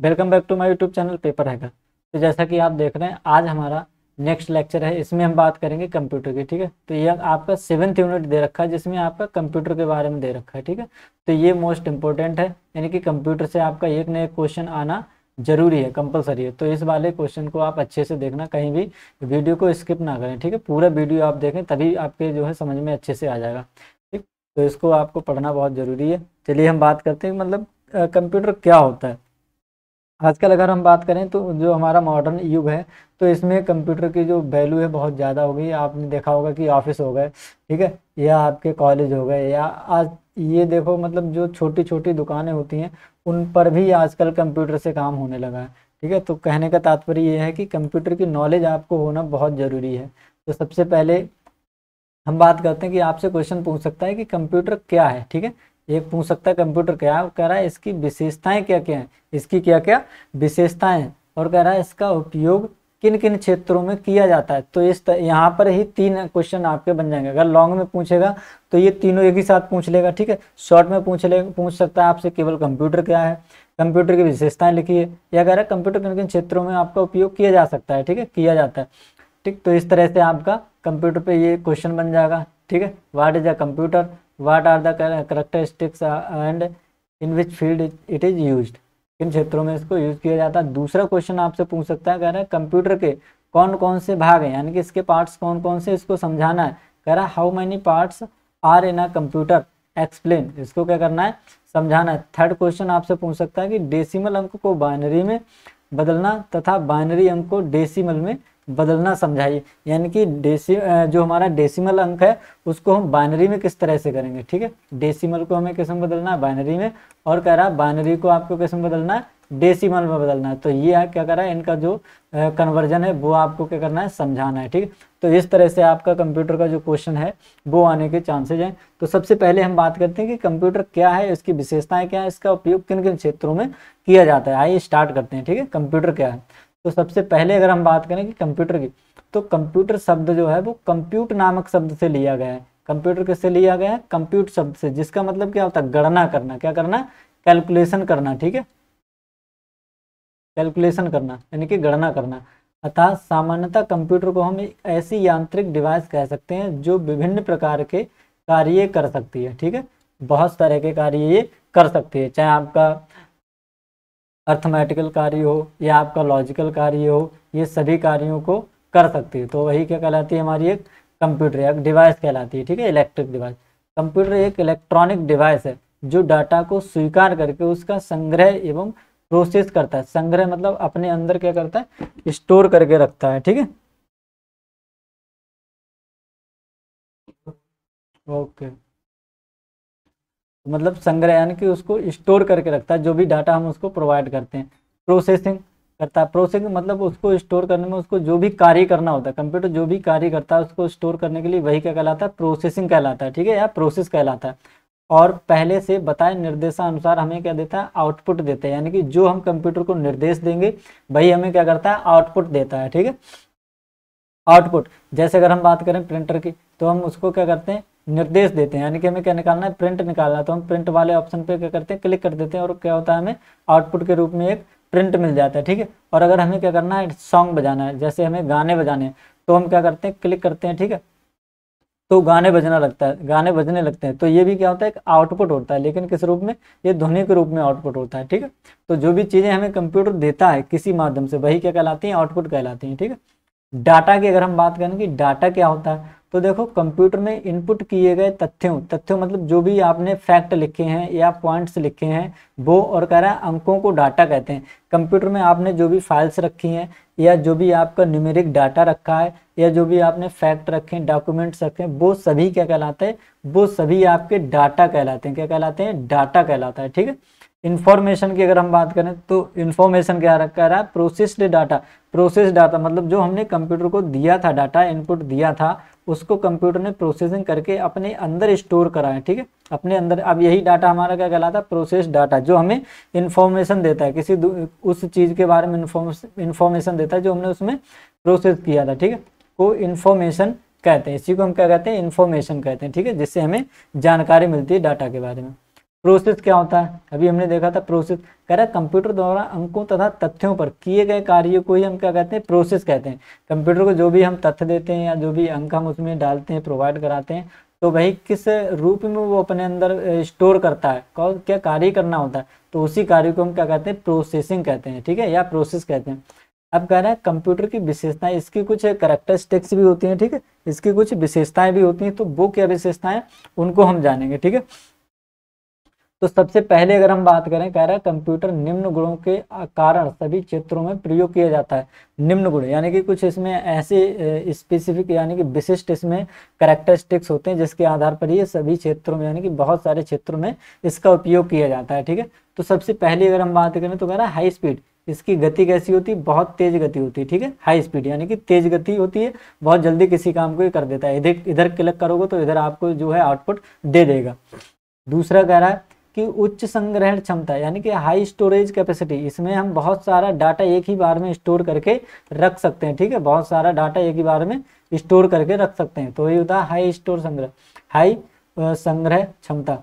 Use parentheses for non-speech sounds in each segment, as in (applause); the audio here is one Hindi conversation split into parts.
Welcome back to my YouTube channel paper hacker तो जैसा कि आप देख रहे हैं आज हमारा नेक्स्ट लेक्चर है इसमें हम बात करेंगे कंप्यूटर की ठीक है तो ये आपका सेवन्थ यूनिट दे रखा है जिसमें आपका कंप्यूटर के बारे में दे रखा है ठीक है तो ये मोस्ट इंपॉर्टेंट है यानी कि कंप्यूटर से आपका एक एक क्वेश्चन आना जरूरी है कंपलसरी है तो इस वाले क्वेश्चन को आप अच्छे से देखना कहीं भी वीडियो को स्किप ना करें ठीक है पूरा वीडियो आप देखें तभी आपके जो है समझ में अच्छे से आ जाएगा ठीक तो इसको आपको पढ़ना बहुत ज़रूरी है चलिए हम बात करते हैं मतलब कंप्यूटर क्या होता है आजकल अगर हम बात करें तो जो हमारा मॉडर्न युग है तो इसमें कंप्यूटर की जो वैल्यू है बहुत ज़्यादा हो गई आपने देखा होगा कि ऑफिस हो गए ठीक है या आपके कॉलेज हो गए या आज ये देखो मतलब जो छोटी छोटी दुकानें होती हैं उन पर भी आजकल कंप्यूटर से काम होने लगा है ठीक है तो कहने का तात्पर्य ये है कि कंप्यूटर की नॉलेज आपको होना बहुत ज़रूरी है तो सबसे पहले हम बात करते हैं कि आपसे क्वेश्चन पूछ सकता है कि कंप्यूटर क्या है ठीक है एक पूछ सकता है कंप्यूटर क्या कह रहा है इसकी विशेषताएं क्या क्या हैं इसकी क्या क्या विशेषताएं और कह रहा है इसका उपयोग किन किन क्षेत्रों में किया जाता है तो इस यहाँ पर ही तीन क्वेश्चन आपके बन जाएंगे अगर लॉन्ग में पूछेगा तो ये तीनों एक ही साथ पूछ लेगा ठीक है शॉर्ट में पूछ ले पूछ सकता है आपसे केवल कंप्यूटर क्या है कंप्यूटर की विशेषताएं लिखिए या कह रहा है कंप्यूटर किन किन क्षेत्रों में आपका उपयोग किया जा सकता है ठीक है किया जाता है ठीक तो इस तरह से आपका कंप्यूटर पर ये क्वेश्चन बन जाएगा ठीक है what is a computer what are the characteristics uh, and in which field it is किन क्षेत्रों में इसको यूज किया जाता है दूसरा क्वेश्चन आपसे पूछ सकता है कह रहा है कंप्यूटर के कौन कौन से भाग हैं यानी कि इसके पार्ट्स कौन कौन से इसको समझाना है कह रहा है how many parts are in a computer explain इसको क्या करना है समझाना है थर्ड क्वेश्चन आपसे पूछ सकता है कि डेसिमल अंक को बाइनरी में बदलना तथा बाइनरी अंक को डेसिमल में बदलना समझाइए यानी कि डेसी जो हमारा डेसिमल अंक है उसको हम बाइनरी में किस तरह से करेंगे ठीक है डेसिमल को हमें किस में बदलना है बाइनरी में और कह रहा है बाइनरी को आपको किस में बदलना है डेसिमल में बदलना है तो ये क्या कर रहा है इनका जो कन्वर्जन है वो आपको क्या करना है समझाना है ठीक तो इस तरह से आपका कंप्यूटर का जो क्वेश्चन है वो आने के चांसेज हैं तो सबसे पहले हम बात करते हैं कि कंप्यूटर क्या है इसकी विशेषताएं क्या है इसका उपयोग किन किन क्षेत्रों में किया जाता है आइए स्टार्ट करते हैं ठीक है कंप्यूटर क्या है तो सबसे पहले अगर हम बात करें कि कंप्यूटर की तो कंप्यूटर शब्द जो है वो कंप्यूट नामक शब्द से लिया गया है कंप्यूटर किससे लिया गया है कंप्यूट शब्द से जिसका मतलब क्या होता है गणना करना क्या करना कैलकुलेशन करना ठीक है कैलकुलेशन करना यानी कि गणना करना अर्थात सामान्यतः कंप्यूटर को हम एक ऐसी यांत्रिक डिवाइस कह सकते हैं जो विभिन्न प्रकार के कार्य कर सकती है ठीक है बहुत तरह के कार्य ये कर सकती है चाहे आपका अर्थमेटिकल कार्य हो या आपका लॉजिकल कार्य हो ये सभी कार्यों को कर सकती है तो वही क्या कहलाती है हमारी एक कंप्यूटर एक डिवाइस कहलाती है ठीक है इलेक्ट्रिक डिवाइस कंप्यूटर एक इलेक्ट्रॉनिक डिवाइस है जो डाटा को स्वीकार करके उसका संग्रह एवं प्रोसेस करता है संग्रह मतलब अपने अंदर क्या करता है स्टोर करके रखता है ठीक है ओके okay. मतलब संग्रह यानी कि उसको स्टोर करके रखता है जो भी डाटा हम उसको प्रोवाइड करते हैं प्रोसेसिंग करता है प्रोसेसिंग मतलब उसको स्टोर करने में उसको जो भी कार्य करना होता है कंप्यूटर जो भी कार्य करता है उसको स्टोर करने के लिए वही क्या कहलाता है प्रोसेसिंग कहलाता है ठीक है या प्रोसेस कहलाता है और पहले से बताए निर्देशानुसार हमें क्या देता है आउटपुट देते हैं यानी कि जो हम कंप्यूटर को निर्देश देंगे वही हमें क्या करता है आउटपुट देता है ठीक है आउटपुट जैसे अगर हम बात करें प्रिंटर की तो हम उसको क्या करते हैं निर्देश देते हैं यानी कि हमें क्या निकालना है प्रिंट निकालना तो हम प्रिंट वाले ऑप्शन पे क्या करते हैं क्लिक कर देते हैं और क्या होता है हमें आउटपुट के रूप में एक प्रिंट मिल जाता है ठीक है और अगर हमें क्या करना है सॉन्ग बजाना है जैसे हमें गाने बजाने हैं तो हम क्या करते हैं क्लिक करते हैं ठीक है तो गाने बजना लगता है गाने बजने लगते हैं तो ये भी क्या होता है एक आउटपुट होता है लेकिन किस रूप में ये ध्वनि के रूप में आउटपुट होता है ठीक है तो जो भी चीज़ें हमें कंप्यूटर देता है किसी माध्यम से वही क्या कहलाती है आउटपुट कहलाती हैं ठीक है डाटा की अगर हम बात करें कि डाटा क्या होता है तो देखो कंप्यूटर में इनपुट किए गए तथ्यों तथ्यों मतलब जो भी आपने फैक्ट लिखे हैं या पॉइंट्स लिखे हैं वो और कह रहा है अंकों को डाटा कहते हैं कंप्यूटर में आपने जो भी फाइल्स रखी हैं या जो भी आपका न्यूमेरिक डाटा रखा है या जो भी आपने फैक्ट रखे हैं डॉक्यूमेंट्स रखे हैं वो सभी क्या कहलाते हैं वो सभी आपके डाटा कहलाते हैं क्या कहलाते हैं डाटा कहलाता है ठीक है इन्फॉर्मेशन की अगर हम बात करें तो इन्फॉर्मेशन क्या कह रहा है प्रोसेस्ड डाटा प्रोसेस डाटा मतलब जो हमने कंप्यूटर को दिया था डाटा इनपुट दिया था उसको कंप्यूटर ने प्रोसेसिंग करके अपने अंदर स्टोर है ठीक है अपने अंदर अब यही डाटा हमारा क्या कहलाता है प्रोसेस डाटा जो हमें इन्फॉर्मेशन देता है किसी उस चीज़ के बारे में इन्फॉर्मेशन देता है जो हमने उसमें प्रोसेस किया था ठीक है वो इन्फॉर्मेशन कहते हैं इसी को हम क्या कहते हैं इन्फॉर्मेशन कहते हैं ठीक है जिससे हमें जानकारी मिलती है डाटा के बारे में प्रोसेस क्या होता है अभी हमने देखा था प्रोसेस कह रहा है कंप्यूटर द्वारा अंकों तथा तथ्यों पर किए गए कार्यों को ही हम क्या कहते हैं प्रोसेस कहते हैं कंप्यूटर को जो भी हम तथ्य देते हैं या जो भी अंक हम उसमें डालते हैं प्रोवाइड कराते हैं तो वही किस रूप में वो अपने अंदर स्टोर करता है कौन क्या कार्य करना होता है तो उसी कार्य को हम क्या कहते हैं प्रोसेसिंग कहते हैं ठीक है या प्रोसेस कहते हैं अब कह रहे हैं कंप्यूटर की विशेषताएं इसकी कुछ करेक्टरिस्टिक्स भी होती हैं ठीक है इसकी कुछ विशेषताएं भी होती हैं तो वो क्या विशेषताएं उनको हम जानेंगे ठीक है तो सबसे पहले अगर हम बात करें कह रहा है कंप्यूटर निम्न गुणों के कारण सभी क्षेत्रों में प्रयोग किया जाता है निम्न गुण यानी कि कुछ इसमें ऐसे स्पेसिफिक यानी कि विशिष्ट इसमें करेक्टरिस्टिक्स होते हैं जिसके आधार पर ये सभी क्षेत्रों में यानी कि बहुत सारे क्षेत्रों में इसका उपयोग किया जाता है ठीक है तो सबसे पहले अगर हम बात करें तो कह रहा है हाई स्पीड इसकी गति कैसी होती है बहुत तेज गति होती है ठीक है हाई स्पीड यानी कि तेज गति होती है बहुत जल्दी किसी काम को ये कर देता है इधर इधर क्लिक करोगे तो इधर आपको जो है आउटपुट दे देगा दूसरा कह रहा है कि उच्च संग्रहण क्षमता यानी कि हाई स्टोरेज कैपेसिटी इसमें हम बहुत सारा डाटा एक ही बार में स्टोर करके रख सकते हैं ठीक है बहुत सारा डाटा एक ही बार में स्टोर करके रख सकते हैं तो ये होता है हाई स्टोर संग्रह हाई संग्रह क्षमता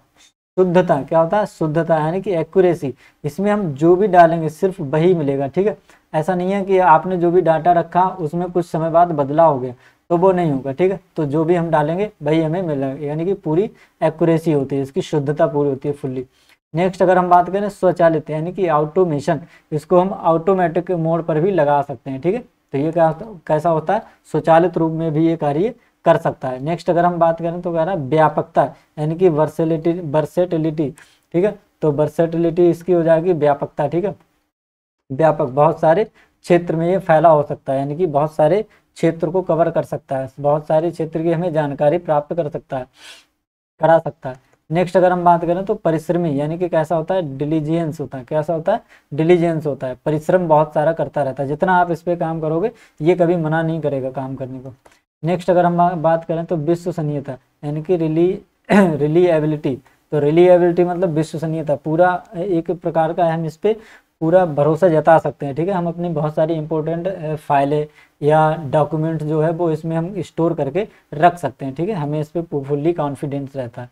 शुद्धता क्या होता है शुद्धता यानी कि एक्यूरेसी इसमें हम जो भी डालेंगे सिर्फ वही मिलेगा ठीक है ऐसा नहीं है कि आपने जो भी डाटा रखा उसमें कुछ समय बाद बदलाव हो गया तो वो नहीं होगा ठीक है तो जो भी हम डालेंगे वही हमें मिलेगा यानी कि पूरी एक्यूरेसी होती है इसकी शुद्धता पूरी होती है फुल्ली नेक्स्ट अगर हम बात करें स्वचालित यानी कि ऑटोमेशन इसको हम ऑटोमेटिक मोड पर भी लगा सकते हैं ठीक है तो ये कैसा होता है स्वचालित रूप में भी ये कार्य कर सकता है नेक्स्ट अगर हम बात करें तो कह रहा है व्यापकता यानी कि वर्सेलिटी वर्सेटिलिटी ठीक है तो वर्सेटिलिटी इसकी हो जाएगी व्यापकता ठीक है व्यापक बहुत सारे क्षेत्र में ये फैला हो सकता है यानी कि बहुत सारे क्षेत्र को कवर कर सकता है बहुत सारे क्षेत्र की हमें जानकारी प्राप्त कर सकता है करा सकता है नेक्स्ट अगर हम बात करें तो परिश्रमी यानी कि कैसा होता है डिलीजियंस होता है कैसा होता है डिलीजियंस होता है परिश्रम बहुत सारा करता रहता है जितना आप इस पर काम करोगे ये कभी मना नहीं करेगा काम करने को नेक्स्ट अगर हम बात करें तो विश्वसनीयता यानी कि रिली रिलीएबिलिटी (clears throat) तो रिलीएबिलिटी मतलब विश्वसनीयता पूरा एक प्रकार का हम इस पर पूरा भरोसा जता सकते हैं ठीक है हम अपनी बहुत सारी इंपॉर्टेंट फाइलें या डॉक्यूमेंट जो है वो इसमें हम स्टोर करके रख सकते हैं ठीक है हमें इस पर फुल्ली कॉन्फिडेंस रहता है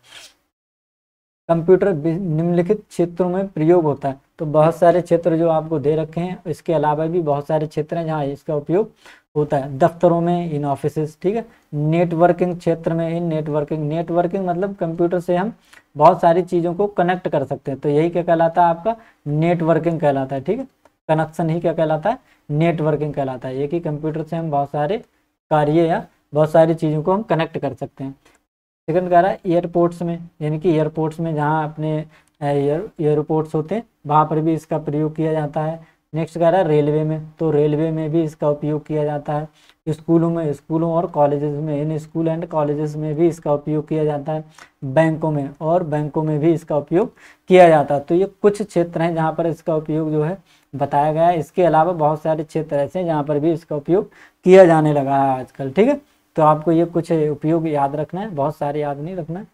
कंप्यूटर निम्नलिखित क्षेत्रों में प्रयोग होता है तो बहुत सारे क्षेत्र जो आपको दे रखे हैं इसके अलावा भी बहुत सारे क्षेत्र हैं जहाँ इसका उपयोग होता है दफ्तरों में इन ऑफिस ठीक है नेटवर्किंग क्षेत्र में इन नेटवर्किंग नेटवर्किंग मतलब कंप्यूटर से हम बहुत सारी चीज़ों को कनेक्ट कर सकते हैं तो यही क्या कहलाता है आपका नेटवर्किंग कहलाता है ठीक है कनेक्शन ही क्या कहलाता है नेटवर्किंग कहलाता है ये कि कंप्यूटर से हम बहुत सारे कार्य या बहुत सारी चीज़ों को हम कनेक्ट कर सकते हैं सेकंड कह रहा है एयरपोर्ट्स में यानी कि एयरपोर्ट्स में जहाँ अपने एयरपोर्ट्स होते हैं वहाँ पर भी इसका प्रयोग किया जाता है नेक्स्ट कह रहा है रेलवे में तो रेलवे में भी इसका उपयोग किया जाता है स्कूलों में स्कूलों और कॉलेजेस में इन स्कूल एंड कॉलेजेस में भी इसका उपयोग किया जाता है बैंकों में और बैंकों में भी इसका उपयोग किया जाता है तो ये कुछ क्षेत्र हैं जहाँ पर इसका उपयोग जो है बताया गया है इसके अलावा बहुत सारे क्षेत्र ऐसे हैं जहाँ पर भी इसका उपयोग किया जाने लगा है आजकल ठीक है तो आपको ये कुछ उपयोग याद रखना है बहुत सारे याद नहीं रखना है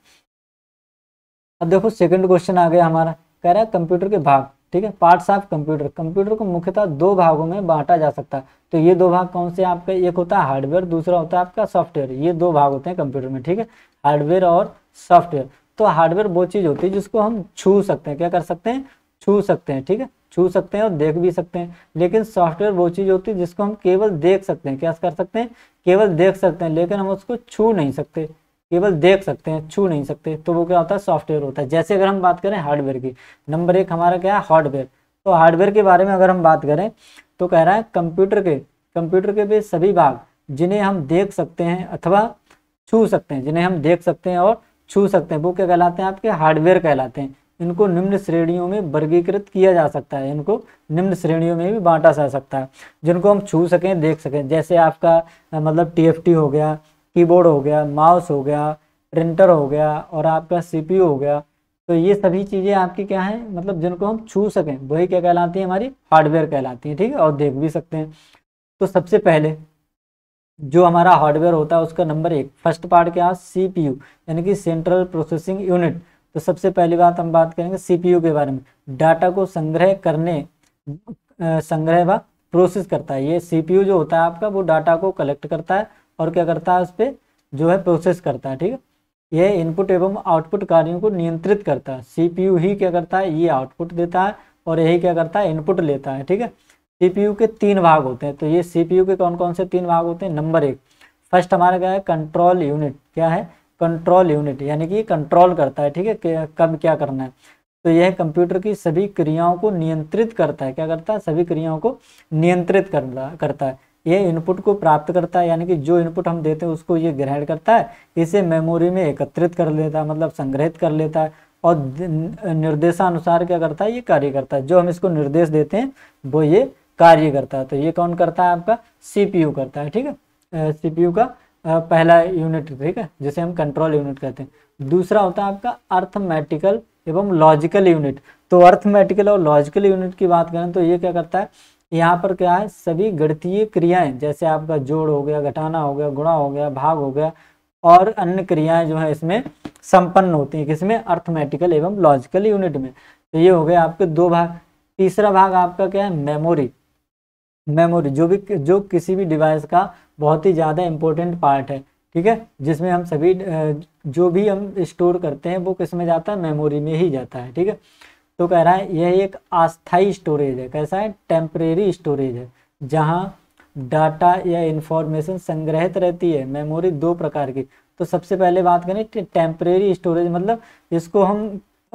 अब देखो सेकेंड क्वेश्चन आ गया हमारा कह रहा है कंप्यूटर के भाग ठीक है पार्ट्स ऑफ कंप्यूटर कंप्यूटर को मुख्यतः दो भागों में बांटा जा सकता है तो ये दो भाग कौन से आपका एक होता है हार्डवेयर दूसरा होता है आपका सॉफ्टवेयर ये दो भाग होते हैं कंप्यूटर में ठीक है हार्डवेयर और सॉफ्टवेयर तो हार्डवेयर वो चीज़ होती है जिसको हम छू सकते हैं क्या कर सकते हैं छू सकते हैं ठीक है छू सकते हैं और देख भी सकते हैं लेकिन सॉफ्टवेयर वो चीज़ होती है जिसको हम केवल देख सकते हैं क्या कर सकते हैं केवल देख सकते हैं लेकिन हम उसको छू नहीं सकते केवल देख सकते हैं छू नहीं सकते तो वो क्या होता है सॉफ्टवेयर होता है जैसे अगर हम बात करें हार्डवेयर की नंबर एक हमारा क्या है हार्डवेयर तो हार्डवेयर के बारे में अगर हम बात करें तो कह रहा है कंप्यूटर के कंप्यूटर के भी सभी भाग जिन्हें हम देख सकते हैं अथवा छू सकते हैं जिन्हें हम देख सकते हैं और छू सकते हैं वो क्या कहलाते हैं आपके हार्डवेयर कहलाते हैं इनको निम्न श्रेणियों में वर्गीकृत किया जा सकता है इनको निम्न श्रेणियों में भी बांटा जा सकता है जिनको हम छू सकें देख सकें जैसे आपका मतलब टी हो गया कीबोर्ड हो गया माउस हो गया प्रिंटर हो गया और आपका सीपीयू हो गया तो ये सभी चीज़ें आपकी क्या है मतलब जिनको हम छू सकें वही क्या कहलाती है हमारी हार्डवेयर कहलाती है ठीक है और देख भी सकते हैं तो सबसे पहले जो हमारा हार्डवेयर होता है उसका नंबर एक फर्स्ट पार्ट क्या सी पी यू यानी कि सेंट्रल प्रोसेसिंग यूनिट तो सबसे पहली बात हम बात करेंगे सी पी यू के बारे में डाटा को संग्रह करने संग्रह व प्रोसेस करता है ये सी पी यू जो होता है आपका वो डाटा को कलेक्ट करता है और क्या करता है उस पर जो है प्रोसेस करता है ठीक है यह इनपुट एवं आउटपुट कार्यों को नियंत्रित करता है सीपीयू ही क्या करता है ये आउटपुट देता है और यही क्या करता है इनपुट लेता है ठीक है सीपीयू के तीन भाग होते हैं तो ये सीपीयू के कौन कौन से तीन भाग होते हैं नंबर एक फर्स्ट हमारा क्या है कंट्रोल यूनिट क्या है कंट्रोल यूनिट यानी कि कंट्रोल करता है ठीक है कब क्या करना है तो यह कंप्यूटर की सभी क्रियाओं को नियंत्रित करता है क्या करता है सभी क्रियाओं को नियंत्रित करता करता है ये इनपुट को प्राप्त करता है यानी कि जो इनपुट हम देते हैं उसको ये ग्रहण करता है इसे मेमोरी में एकत्रित कर लेता है मतलब संग्रहित कर लेता है और निर्देशानुसार क्या करता है ये कार्य करता है जो हम इसको निर्देश देते हैं वो ये कार्य करता है तो ये कौन करता है आपका सीपीयू करता है ठीक है सीपीयू का पहला यूनिट ठीक है जिसे हम कंट्रोल यूनिट कहते हैं दूसरा होता है आपका अर्थमेटिकल एवं लॉजिकल यूनिट तो अर्थमेटिकल और लॉजिकल यूनिट की बात करें तो ये क्या करता है यहाँ पर क्या है सभी गणतीय क्रियाएं जैसे आपका जोड़ हो गया घटाना हो गया गुणा हो गया भाग हो गया और अन्य क्रियाएं जो है इसमें संपन्न होती हैं किसमें अर्थमेटिकल एवं लॉजिकल यूनिट में तो ये हो गए आपके दो भाग तीसरा भाग आपका क्या है मेमोरी मेमोरी जो भी जो किसी भी डिवाइस का बहुत ही ज़्यादा इंपॉर्टेंट पार्ट है ठीक है जिसमें हम सभी जो भी हम स्टोर करते हैं वो किस में जाता है मेमोरी में ही जाता है ठीक है तो कह रहा है यह एक अस्थाई स्टोरेज है कैसा है टेम्परेरी स्टोरेज है जहाँ डाटा या इंफॉर्मेशन संग्रहित रहती है मेमोरी दो प्रकार की तो सबसे पहले बात करें टेम्परेरी स्टोरेज मतलब इसको हम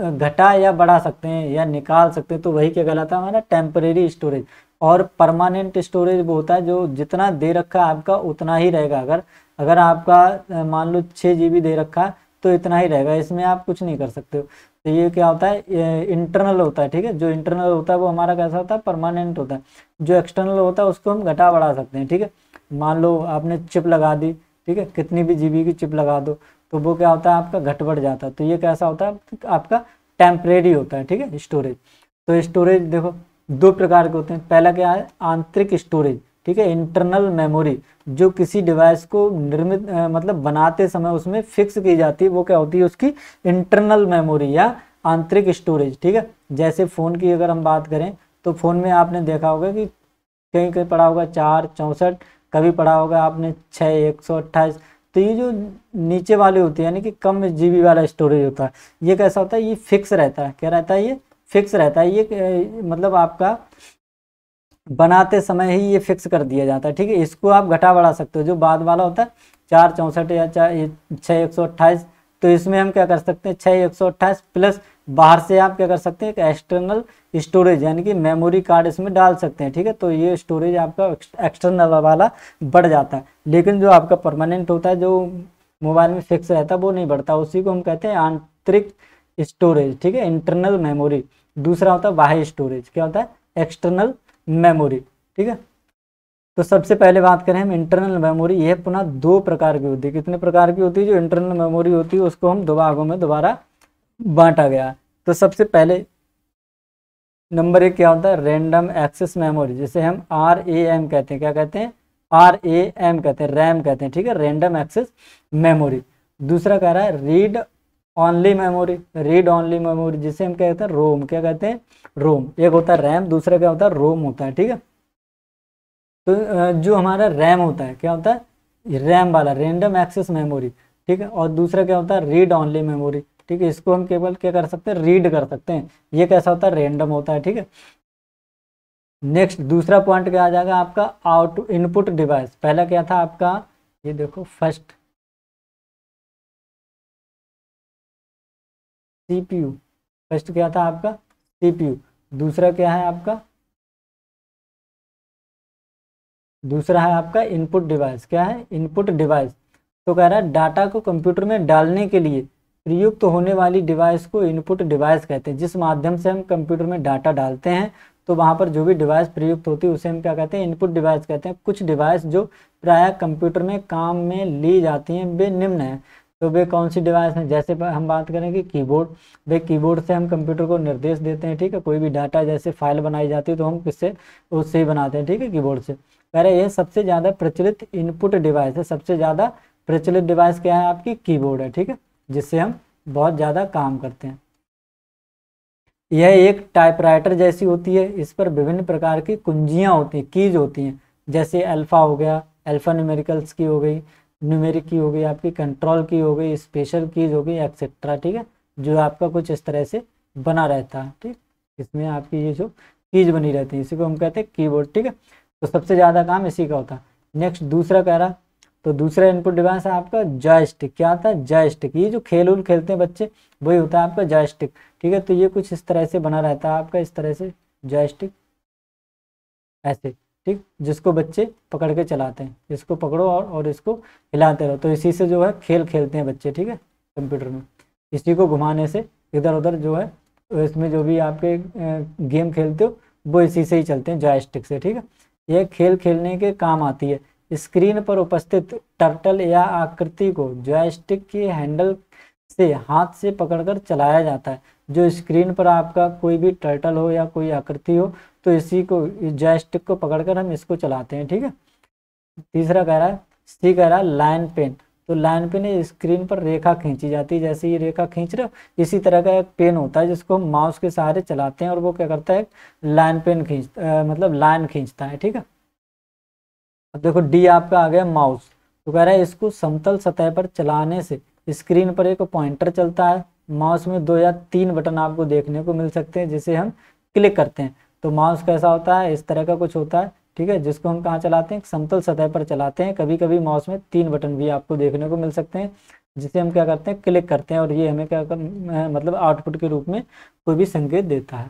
घटा या बढ़ा सकते हैं या निकाल सकते हैं तो वही क्या कहलाता है हमारा टेम्परेरी स्टोरेज और परमानेंट स्टोरेज वो होता है जो जितना दे रखा है आपका उतना ही रहेगा अगर अगर आपका मान लो छः जी दे रखा है तो इतना ही रहेगा इसमें आप कुछ नहीं कर सकते हो तो ये क्या होता है इंटरनल होता है ठीक है जो इंटरनल होता है वो हमारा कैसा होता है परमानेंट होता है जो एक्सटर्नल होता है उसको हम घटा बढ़ा सकते हैं ठीक है मान लो आपने चिप लगा दी ठीक है कितनी भी जीबी की चिप लगा दो तो वो क्या होता है आपका घट बढ़ जाता है तो ये कैसा होता है आपका टेम्परेरी होता है ठीक है स्टोरेज तो स्टोरेज देखो दो प्रकार के होते हैं पहला क्या है आंतरिक स्टोरेज ठीक है इंटरनल मेमोरी जो किसी डिवाइस को निर्मित मतलब बनाते समय उसमें फिक्स की जाती है वो क्या होती है उसकी इंटरनल मेमोरी या आंतरिक स्टोरेज ठीक है जैसे फ़ोन की अगर हम बात करें तो फ़ोन में आपने देखा होगा कि कहीं कहीं पढ़ा होगा चार चौंसठ कभी पढ़ा होगा आपने छः एक सौ अट्ठाईस तो ये जो नीचे वाले होते हैं यानी कि कम जीबी वाला स्टोरेज होता है ये कैसा होता है ये फिक्स रहता है क्या रहता है ये फिक्स रहता है ये मतलब आपका बनाते समय ही ये फिक्स कर दिया जाता है ठीक है इसको आप घटा बढ़ा सकते हो जो बाद वाला होता है चार चौंसठ या छः एक सौ अट्ठाईस तो इसमें हम क्या कर सकते हैं छः एक सौ अट्ठाईस प्लस बाहर से आप क्या कर सकते हैं एक एक्सटर्नल स्टोरेज यानी कि मेमोरी कार्ड इसमें डाल सकते हैं ठीक है तो ये स्टोरेज आपका एक्सटर्नल वाला बढ़ जाता है लेकिन जो आपका परमानेंट होता है जो मोबाइल में फिक्स रहता है वो नहीं बढ़ता उसी को हम कहते हैं आंतरिक स्टोरेज ठीक है इंटरनल मेमोरी दूसरा होता है बाह्य स्टोरेज क्या होता है एक्सटर्नल मेमोरी ठीक है तो सबसे पहले बात करें हम इंटरनल मेमोरी यह पुनः दो प्रकार की होती है कितने प्रकार की होती है जो इंटरनल मेमोरी होती है उसको हम दो भागों में दोबारा बांटा गया तो सबसे पहले नंबर एक क्या होता है रैंडम एक्सेस मेमोरी जिसे हम आर ए एम कहते हैं क्या कहते हैं आर ए एम कहते हैं रैम कहते हैं ठीक है रैंडम एक्सेस मेमोरी दूसरा कह रहा है read only memory read only memory जिसे हम क्या कहते हैं रोम क्या कहते हैं रोम एक होता है रैम दूसरा क्या होता है रोम होता है ठीक है तो जो हमारा रैम होता है क्या होता है रैम वाला रेंडम एक्सेस मेमोरी ठीक है और दूसरा क्या होता है रीड ऑनली मेमोरी ठीक है इसको हम केवल क्या कर सकते हैं रीड कर सकते हैं ये कैसा होता है रेंडम होता है ठीक है नेक्स्ट दूसरा पॉइंट क्या आ जाएगा आपका आउट इनपुट डिवाइस पहला क्या था आपका ये देखो फर्स्ट सीपीयू फर्स्ट क्या था आपका सीपीयू दूसरा क्या है आपका दूसरा है आपका इनपुट डिवाइस क्या है इनपुट डिवाइस तो कह रहा है डाटा को कंप्यूटर में डालने के लिए प्रयुक्त तो होने वाली डिवाइस को इनपुट डिवाइस कहते हैं जिस माध्यम से हम कंप्यूटर में डाटा डालते हैं तो वहाँ पर जो भी डिवाइस प्रयुक्त होती है उसे हम क्या कहते हैं इनपुट डिवाइस कहते हैं कुछ डिवाइस जो प्रायः कंप्यूटर में काम में ली जाती हैं वे निम्न हैं तो वे कौन सी डिवाइस हैं जैसे हम बात करेंगे कीबोर्ड वे कीबोर्ड से हम कंप्यूटर को निर्देश देते हैं ठीक है कोई भी डाटा जैसे फाइल बनाई जाती है तो हम किससे उससे ही बनाते हैं ठीक है कीबोर्ड से रहे यह सबसे ज़्यादा प्रचलित इनपुट डिवाइस है सबसे ज़्यादा प्रचलित डिवाइस क्या है आपकी कीबोर्ड है ठीक है जिससे हम बहुत ज़्यादा काम करते हैं यह एक टाइपराइटर जैसी होती है इस पर विभिन्न प्रकार की कुंजियां होती हैं कीज होती हैं जैसे अल्फ़ा हो गया अल्फ़ा न्यूमेरिकल्स की हो गई न्यूमेरिक की हो गई आपकी कंट्रोल की हो गई स्पेशल कीज हो गई एक्सेट्रा ठीक है जो आपका कुछ इस तरह से बना रहता है ठीक इसमें आपकी ये जो कीज बनी रहती है इसी को हम कहते हैं कीबोर्ड ठीक है तो सबसे ज़्यादा काम इसी का होता है नेक्स्ट दूसरा कह रहा तो दूसरा इनपुट डिवाइस है आपका जॉयस्टिक क्या होता है जॉयस्टिक ये जो खेल उल खेलते हैं बच्चे वही होता है आपका जॉयस्टिक ठीक है तो ये कुछ इस तरह से बना रहता है आपका इस तरह से जॉयस्टिक ऐसे ठीक जिसको बच्चे पकड़ के चलाते हैं इसको पकड़ो और और इसको हिलाते रहो तो इसी से जो है खेल खेलते हैं बच्चे ठीक है कंप्यूटर में इसी को घुमाने से इधर उधर जो है इसमें जो भी आपके गेम खेलते हो वो इसी से ही चलते हैं जॉयस्टिक से ठीक है यह खेल खेलने के काम आती है स्क्रीन पर उपस्थित टर्टल या आकृति को जॉयस्टिक के हैंडल से हाथ से पकड़कर चलाया जाता है जो स्क्रीन पर आपका कोई भी टर्टल हो या कोई आकृति हो तो इसी को जॉयस्टिक को पकड़कर हम इसको चलाते हैं ठीक है तीसरा कह रहा है सी कह रहा है लाइन पेन तो लाइन पेन स्क्रीन पर रेखा खींची जाती है जैसे ये रेखा खींच रहे हो इसी तरह का एक पेन होता है जिसको हम माउस के सहारे चलाते हैं और वो क्या करता है लाइन पेन खींच मतलब लाइन खींचता है ठीक है अब देखो डी आपका आ गया माउस तो कह रहा है इसको समतल सतह पर चलाने से स्क्रीन पर एक पॉइंटर चलता है माउस में दो या तीन बटन आपको देखने को मिल सकते हैं जिसे हम क्लिक करते हैं तो माउस कैसा होता है इस तरह का कुछ होता है ठीक है जिसको हम कहाँ चलाते हैं समतल सतह पर चलाते हैं कभी कभी माउस में तीन बटन भी आपको देखने को मिल सकते हैं जिसे हम क्या करते हैं क्लिक करते हैं और ये हमें क्या कर, मतलब आउटपुट के रूप में कोई भी संकेत देता है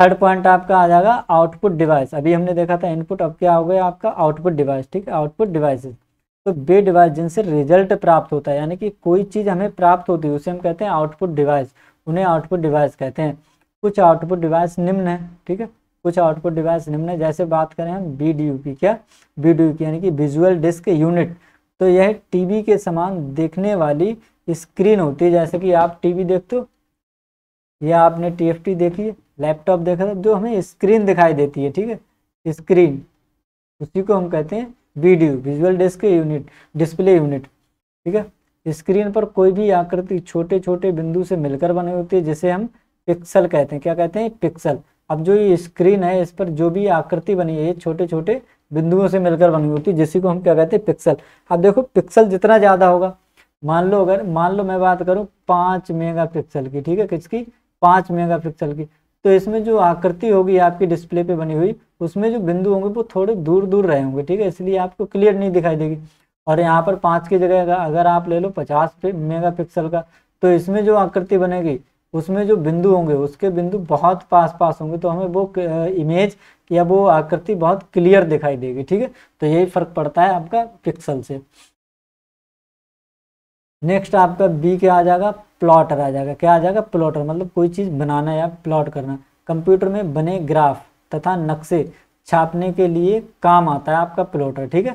थर्ड पॉइंट आपका आ जाएगा आउटपुट डिवाइस अभी हमने देखा था इनपुट अब क्या हो गया आपका आउटपुट डिवाइस ठीक है आउटपुट डिवाइसेस तो बे डिवाइस जिनसे रिजल्ट प्राप्त होता है यानी कि कोई चीज़ हमें प्राप्त होती है उसे हम कहते हैं आउटपुट डिवाइस उन्हें आउटपुट डिवाइस कहते हैं कुछ आउटपुट डिवाइस निम्न है ठीक है कुछ आउटपुट डिवाइस निम्न है जैसे बात करें हम बी डी यू की क्या बी डी यू की यानी कि विजुअल डिस्क यूनिट तो यह टीवी के समान देखने वाली स्क्रीन होती है जैसे कि आप टीवी देखते हो या आपने टीएफटी देखी है लैपटॉप देखा था जो हमें स्क्रीन दिखाई देती है ठीक है स्क्रीन उसी को हम कहते हैं video visual disk unit display unit ठीक है स्क्रीन पर कोई भी आकृति छोटे छोटे बिंदु से मिलकर बनी होती है जिसे हम पिक्सल कहते हैं क्या कहते हैं पिक्सल अब जो ये स्क्रीन है इस पर जो भी आकृति बनी है छोटे छोटे बिंदुओं से मिलकर बनी होती है जिसे को हम क्या कहते हैं पिक्सल अब देखो पिक्सल जितना ज़्यादा होगा मान लो अगर मान लो मैं बात करूँ पांच मेगा पिक्सल की ठीक है किसकी पांच मेगा पिक्सल की तो इसमें जो आकृति होगी आपकी डिस्प्ले पे बनी हुई उसमें जो बिंदु होंगे वो थोड़े दूर दूर रहे होंगे ठीक है इसलिए आपको क्लियर नहीं दिखाई देगी और यहाँ पर पाँच की जगह अगर आप ले लो पचास मेगा पिक्सल का तो इसमें जो आकृति बनेगी उसमें जो बिंदु होंगे उसके बिंदु बहुत पास पास होंगे तो हमें वो इमेज या वो आकृति बहुत क्लियर दिखाई देगी ठीक है तो यही फर्क पड़ता है आपका पिक्सल से नेक्स्ट आपका बी क्या आ जाएगा प्लॉटर आ जाएगा क्या आ जाएगा प्लॉटर मतलब कोई चीज़ बनाना या प्लॉट करना कंप्यूटर में बने ग्राफ तथा नक्शे छापने के लिए काम आता है आपका प्लॉटर ठीक है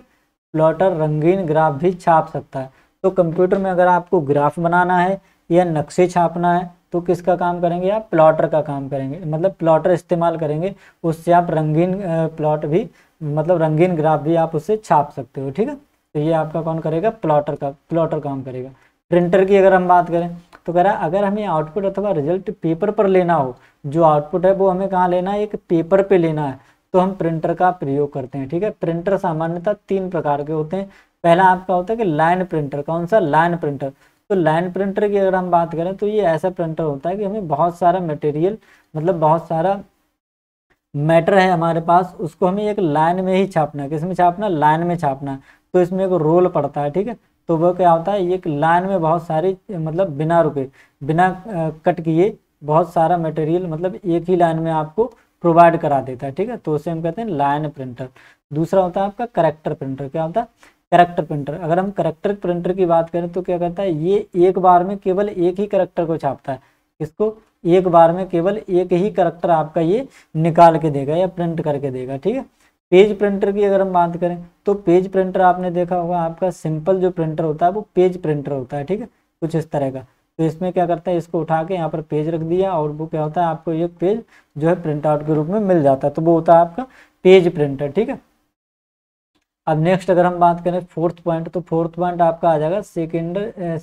प्लॉटर रंगीन ग्राफ भी छाप सकता है तो कंप्यूटर में अगर आपको ग्राफ बनाना है या नक्शे छापना है तो किसका काम करेंगे आप प्लॉटर का काम करेंगे मतलब प्लॉटर इस्तेमाल करेंगे उससे आप रंगीन प्लॉट भी मतलब रंगीन ग्राफ भी आप उससे छाप सकते हो ठीक है तो ये आपका कौन करेगा प्लॉटर का प्लॉटर काम करेगा प्रिंटर की अगर हम बात करें तो कह रहा है अगर हमें आउटपुट अथवा रिजल्ट पेपर पर लेना हो जो आउटपुट है वो हमें कहाँ लेना है एक पेपर पे लेना है तो हम प्रिंटर का प्रयोग करते हैं ठीक है प्रिंटर सामान्यतः तीन प्रकार के होते हैं पहला आपका होता है कि लाइन प्रिंटर कौन सा लाइन प्रिंटर तो लाइन प्रिंटर की अगर हम बात करें तो ये ऐसा प्रिंटर होता है कि हमें बहुत सारा मटेरियल मतलब बहुत सारा मैटर है हमारे पास उसको हमें एक लाइन में ही छापना है किसमें छापना लाइन में छापना तो इसमें एक रोल पड़ता है ठीक है तो वह क्या होता है एक लाइन में बहुत सारी मतलब बिना रुके बिना कट किए बहुत सारा मटेरियल मतलब एक ही लाइन में आपको प्रोवाइड करा देता है ठीक है तो उसे हम कहते हैं लाइन प्रिंटर दूसरा होता है आपका करेक्टर प्रिंटर क्या होता है करेक्टर प्रिंटर अगर हम करेक्टर प्रिंटर की बात करें तो क्या कहता है ये एक बार में केवल एक ही करेक्टर को छापता है इसको एक बार में केवल एक ही करेक्टर आपका ये निकाल के देगा या प्रिंट करके देगा ठीक है पेज प्रिंटर की अगर हम बात करें तो पेज प्रिंटर आपने देखा होगा आपका सिंपल जो प्रिंटर होता है वो पेज प्रिंटर होता है ठीक है कुछ इस तरह का तो इसमें क्या करता है इसको उठा के यहाँ पर पेज रख दिया और वो क्या होता है आपको ये पेज जो है प्रिंट आउट के रूप में मिल जाता है तो वो होता है आपका पेज प्रिंटर ठीक है अब नेक्स्ट अगर हम बात करें फोर्थ पॉइंट तो फोर्थ पॉइंट आपका आ जाएगा सेकेंड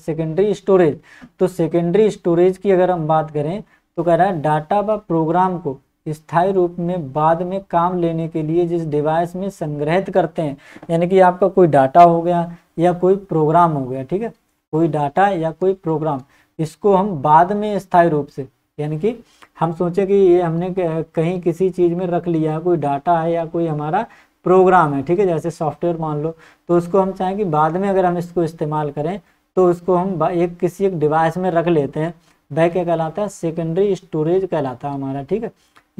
सेकेंडरी स्टोरेज तो सेकेंडरी स्टोरेज की अगर हम बात करें तो कह रहा है डाटा व प्रोग्राम को स्थायी रूप में बाद में काम लेने के लिए जिस डिवाइस में संग्रहित करते हैं यानी कि आपका कोई डाटा हो गया या कोई प्रोग्राम हो गया ठीक है कोई डाटा या कोई प्रोग्राम इसको हम बाद में स्थायी रूप से यानी कि हम सोचे कि ये हमने कहीं किसी चीज़ में रख लिया है कोई डाटा है या कोई हमारा प्रोग्राम है ठीक है जैसे सॉफ्टवेयर मान लो तो उसको हम चाहें कि बाद में अगर हम इसको इस्तेमाल करें तो उसको हम एक किसी एक डिवाइस में रख लेते हैं वह क्या कहलाता है सेकेंडरी स्टोरेज कहलाता है हमारा ठीक है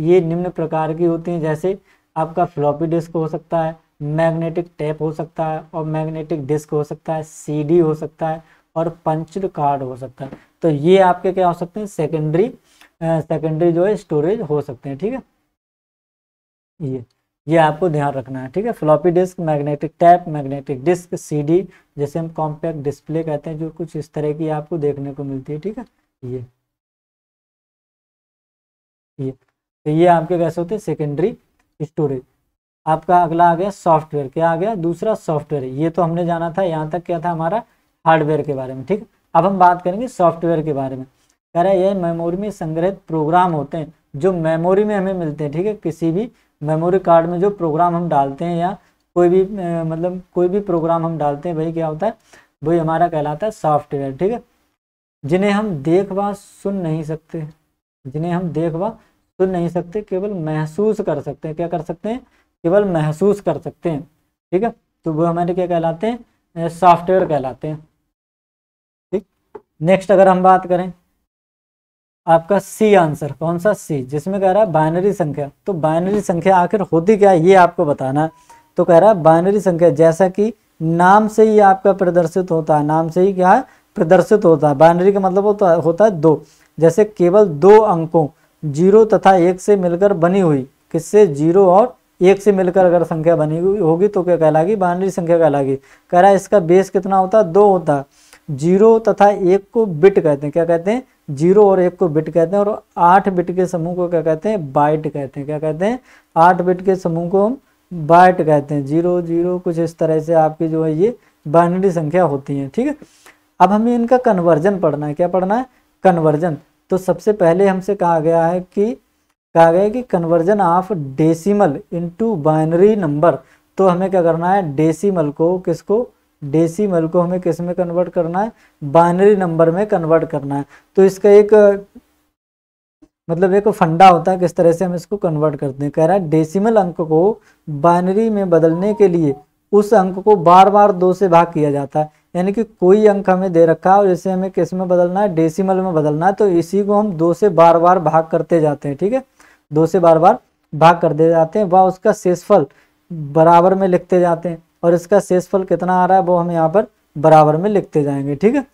ये निम्न प्रकार की होती हैं जैसे आपका फ्लॉपी डिस्क हो सकता है मैग्नेटिक टेप हो सकता है और मैग्नेटिक डिस्क हो सकता है सीडी हो सकता है और पंचड कार्ड हो सकता है तो ये आपके क्या हो सकते हैं सेकेंडरी सेकेंडरी जो है स्टोरेज हो सकते हैं ठीक है ये ये आपको ध्यान रखना है ठीक है floppy disk magnetic tape magnetic disk CD जैसे हम कॉम्पैक्ट डिस्प्ले कहते हैं जो कुछ इस तरह की आपको देखने को मिलती है ठीक है ये ये तो ये आपके कैसे होते हैं सेकेंडरी स्टोरेज आपका अगला आ गया सॉफ्टवेयर क्या आ गया दूसरा सॉफ्टवेयर ये तो हमने जाना था यहाँ तक क्या था हमारा हार्डवेयर के बारे में ठीक अब हम बात करेंगे सॉफ्टवेयर के बारे में कह रहा है मेमोरी में संग्रहित प्रोग्राम होते हैं जो मेमोरी में हमें मिलते हैं ठीक है किसी भी मेमोरी कार्ड में जो प्रोग्राम हम डालते हैं या कोई भी मतलब कोई भी प्रोग्राम हम डालते हैं वही क्या होता है वही हमारा कहलाता है सॉफ्टवेयर ठीक है जिन्हें हम देख व सुन नहीं सकते जिन्हें हम देख व सुन नहीं सकते केवल महसूस कर सकते हैं क्या कर सकते हैं केवल महसूस कर सकते हैं ठीक है तो वो हमारे क्या कहलाते हैं सॉफ्टवेयर कहलाते हैं ठीक नेक्स्ट अगर हम बात करें आपका सी आंसर कौन सा सी जिसमें कह रहा है बाइनरी संख्या तो बाइनरी संख्या आखिर होती क्या है ये आपको बताना तो कह रहा है बाइनरी संख्या जैसा कि नाम से ही आपका प्रदर्शित होता है नाम से ही क्या है प्रदर्शित होता है बाइनरी का मतलब होता है दो जैसे केवल दो अंकों जीरो तथा एक से मिलकर बनी हुई किससे जीरो और एक से मिलकर अगर संख्या बनी हुई होगी तो क्या कहलाएगी बाइनरी संख्या कहलाएगी कह रहा है इसका बेस कितना होता दो होता जीरो तथा एक को बिट कहते हैं क्या कहते हैं जीरो और एक को बिट कहते हैं और आठ बिट के समूह को क्या कहते हैं बाइट कहते हैं क्या कहते हैं आठ बिट के समूह को हम बाइट कहते हैं जीरो जीरो कुछ इस तरह से आपकी जो है ये बाइनरी संख्या होती है ठीक है अब हमें इनका कन्वर्जन पढ़ना है क्या पढ़ना है कन्वर्जन तो सबसे पहले हमसे कहा गया है कि कहा गया है कि conversion of decimal into binary number तो हमें क्या करना है डेसिमल को किसको डेसिमल को हमें किस में कन्वर्ट करना है बाइनरी नंबर में कन्वर्ट करना है तो इसका एक मतलब एक फंडा होता है किस तरह से हम इसको कन्वर्ट करते हैं कह रहा है डेसिमल अंक को बाइनरी में बदलने के लिए उस अंक को बार बार दो से भाग किया जाता है यानी कि कोई अंक हमें दे रखा है और इसे हमें किस में बदलना है डेसिमल में बदलना है तो इसी को हम दो से बार बार भाग करते जाते हैं ठीक है दो से बार बार भाग कर दे जाते हैं वह उसका शेषफल बराबर में लिखते जाते हैं और इसका शेषफल कितना आ रहा है वो हम यहाँ पर बराबर में लिखते जाएंगे ठीक है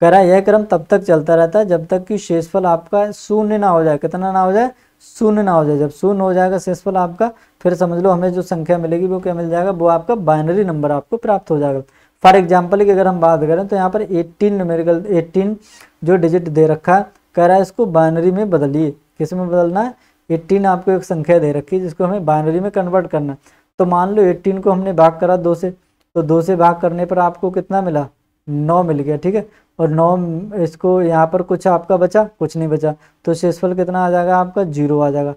कह रहा है यह क्रम तब तक चलता रहता है जब तक कि शेषफल आपका शून्य ना हो जाए कितना ना हो जाए शून्य ना हो जाए जब शून्य हो जाएगा शेषफल आपका फिर समझ लो हमें जो संख्या मिलेगी वो क्या मिल जाएगा वो आपका बाइनरी नंबर आपको प्राप्त हो जाएगा फॉर एग्जाम्पल की अगर हम बात करें तो यहाँ पर एट्टीन न्यूमेरिकल एट्टीन जो डिजिट दे रखा कह रहा है इसको बाइनरी में बदलिए किस में बदलना है एट्टीन आपको एक संख्या दे रखी है जिसको हमें बाइनरी में कन्वर्ट करना है तो मान लो एट्टीन को हमने भाग करा दो से तो दो से भाग करने पर आपको कितना मिला नौ मिल गया ठीक है और नौ इसको यहाँ पर कुछ आपका बचा कुछ नहीं बचा तो शेषफल कितना आ जाएगा आपका जीरो आ जाएगा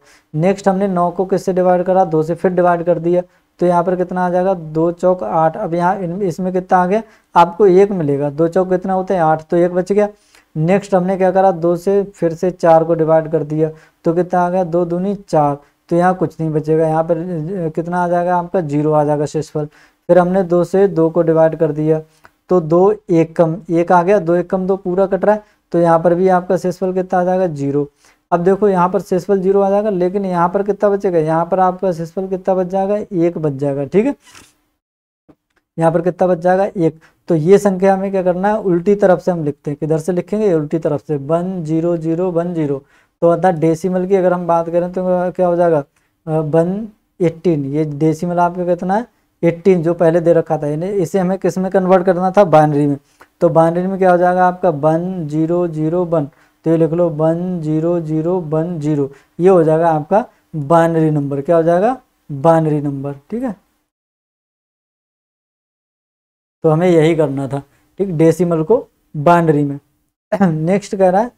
नेक्स्ट हमने नौ को किससे डिवाइड करा दो से फिर डिवाइड कर दिया तो यहाँ पर कितना आ जाएगा दो चौक आठ अब यहाँ इसमें कितना आ गया आपको एक मिलेगा दो चौक कितना होता है आठ तो एक बच गया नेक्स्ट हमने क्या करा दो से फिर से चार को डिवाइड कर दिया तो कितना आ गया दो दूनी चार तो यहाँ कुछ नहीं बचेगा यहाँ पर कितना आ जाएगा आपका जीरो आ जाएगा शेषफल फिर हमने दो से दो को डिवाइड कर दिया तो दो एक कम एक आ गया दो एक कम दो तो पूरा कट रहा है तो यहाँ पर भी आपका शेषफल कितना आ जाएगा जीरो अब देखो यहाँ पर सेसफल जीरो आ जाएगा लेकिन यहाँ पर कितना बचेगा यहाँ पर आपका सेसफल कितना बच जाएगा एक बच जाएगा ठीक है यहाँ पर कितना बच जाएगा एक तो ये संख्या हमें क्या करना है उल्टी तरफ से हम लिखते हैं किधर से लिखेंगे उल्टी तरफ से one zero zero one zero तो अर्थात डेसिमल की अगर हम बात करें तो क्या हो जाएगा वन एट्टीन ये डेसिमल आपका कितना है एट्टीन जो पहले दे रखा था इसे हमें किस में कन्वर्ट करना था बाइनरी में तो बाइनरी में क्या हो जाएगा आपका वन जीरो जीरो वन तो ये लिख लो one zero zero one zero ये हो जाएगा आपका बाइनरी नंबर क्या हो जाएगा बाइनरी नंबर ठीक है तो हमें यही करना था ठीक डेसिमल को बाइनरी में (clears throat) नेक्स्ट कह रहा है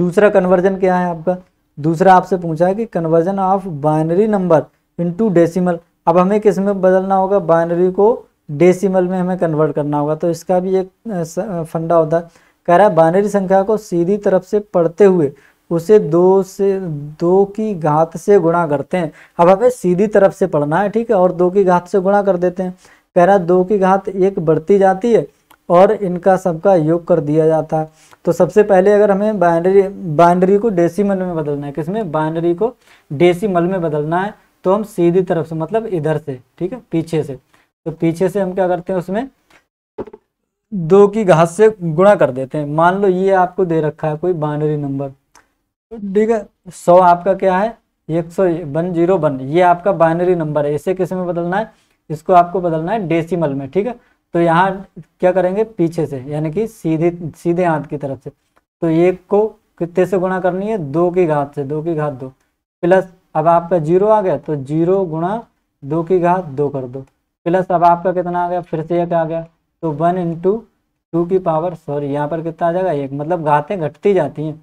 दूसरा कन्वर्जन क्या है आपका दूसरा आपसे पूछा है कि conversion of binary number into decimal अब हमें किस में बदलना होगा बाइनरी को डेसिमल में हमें कन्वर्ट करना होगा तो इसका भी एक फंडा होता है कह रहा है बाइनरी संख्या को सीधी तरफ से पढ़ते हुए उसे दो से दो की घात से गुणा करते हैं अब हमें सीधी तरफ से पढ़ना है ठीक है और दो की घात से गुणा कर देते हैं कह रहा है दो की घात एक बढ़ती जाती है और इनका सबका योग कर दिया जाता है तो सबसे पहले अगर हमें बाइनरी बाइनरी को डेसिमल में बदलना है किसमें बाइनरी को डेसिमल में बदलना है तो हम सीधी तरफ से मतलब इधर से ठीक है पीछे से तो पीछे से हम क्या करते हैं उसमें दो की घात से गुणा कर देते हैं मान लो ये आपको दे रखा है कोई बाइनरी नंबर तो ठीक है सौ आपका क्या है एक सौ वन जीरो वन ये आपका बाइनरी नंबर है इसे किस में बदलना है इसको आपको बदलना है डेसिमल में ठीक है तो यहाँ क्या करेंगे पीछे से यानी कि सीधे सीधे हाथ की तरफ से तो एक को कितने से गुणा करनी है दो की घात से दो की घात दो प्लस अब आपका जीरो आ गया तो जीरो गुणा दो की घात दो कर दो प्लस अब आपका कितना आ गया फिर से एक आ गया तो वन इंटू टू की पावर सॉरी यहाँ पर कितना आ जाएगा एक मतलब घाते घटती जाती हैं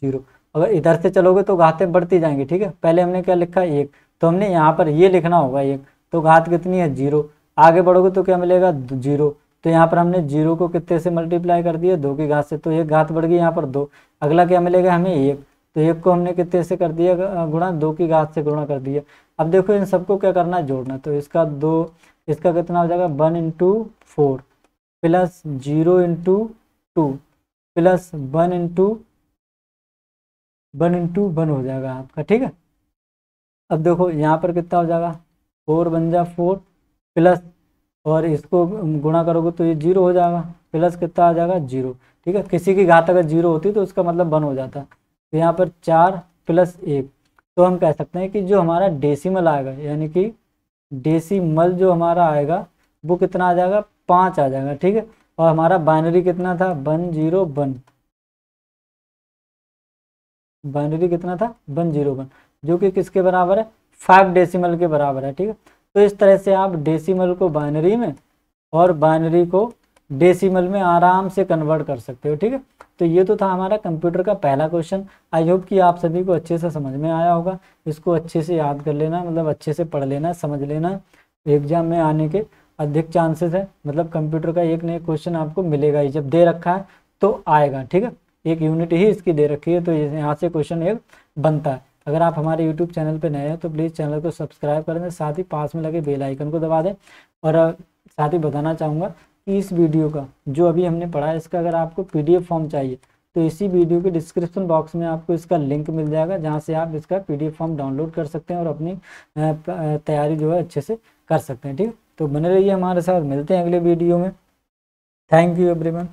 जीरो अगर इधर से चलोगे तो घाते बढ़ती जाएंगी ठीक है पहले हमने क्या लिखा एक तो हमने यहाँ पर ये लिखना होगा एक तो घात कितनी है जीरो आगे बढ़ोगे तो क्या मिलेगा जीरो तो यहाँ पर हमने जीरो को कितने से मल्टीप्लाई कर दिया दो की घात से तो एक घात बढ़ गई यहाँ पर दो अगला क्या मिलेगा हमें एक तो एक को हमने कितने से कर दिया गुणा दो की घात से गुणा कर दिया अब देखो इन सबको क्या करना है जोड़ना तो इसका दो इसका कितना हो जाएगा one into four plus zero into two plus one into one into one हो जाएगा आपका ठीक है अब देखो यहाँ पर कितना हो जाएगा फोर बन जा फोर प्लस और इसको गुणा करोगे तो ये जीरो हो जाएगा प्लस कितना आ जाएगा जीरो ठीक है किसी की घात अगर जीरो होती तो उसका मतलब वन हो जाता तो यहाँ पर चार प्लस एक तो हम कह सकते हैं कि जो हमारा डेसिमल आएगा यानी कि मल जो हमारा आएगा वो कितना आ जाएगा पाँच आ जाएगा ठीक है और हमारा बाइनरी कितना था वन जीरो वन बाइनरी कितना था वन जीरो वन जो कि किसके बराबर है फाइव डेसिमल के बराबर है ठीक है तो इस तरह से आप डेसिमल को बाइनरी में और बाइनरी को डेसिमल में आराम से कन्वर्ट कर सकते हो ठीक है तो ये तो था हमारा कंप्यूटर का पहला क्वेश्चन आई होप कि आप सभी को अच्छे से समझ में आया होगा इसको अच्छे से याद कर लेना मतलब अच्छे से पढ़ लेना समझ लेना एग्जाम में आने के अधिक चांसेस है मतलब कंप्यूटर का एक नया क्वेश्चन आपको मिलेगा ही जब दे रखा है तो आएगा ठीक है एक यूनिट ही इसकी दे रखी है तो यहाँ से क्वेश्चन एक बनता है अगर आप हमारे यूट्यूब चैनल पर नए हैं तो प्लीज़ चैनल को सब्सक्राइब कर दें साथ ही पास में लगे बेल आइकन को दबा दें और साथ ही बताना चाहूँगा इस वीडियो का जो अभी हमने पढ़ा है इसका अगर आपको पीडीएफ फॉर्म चाहिए तो इसी वीडियो के डिस्क्रिप्शन बॉक्स में आपको इसका लिंक मिल जाएगा जहाँ से आप इसका पीडीएफ फॉर्म डाउनलोड कर सकते हैं और अपनी तैयारी जो है अच्छे से कर सकते हैं ठीक तो बने रहिए हमारे साथ मिलते हैं अगले वीडियो में थैंक यू एवरीवन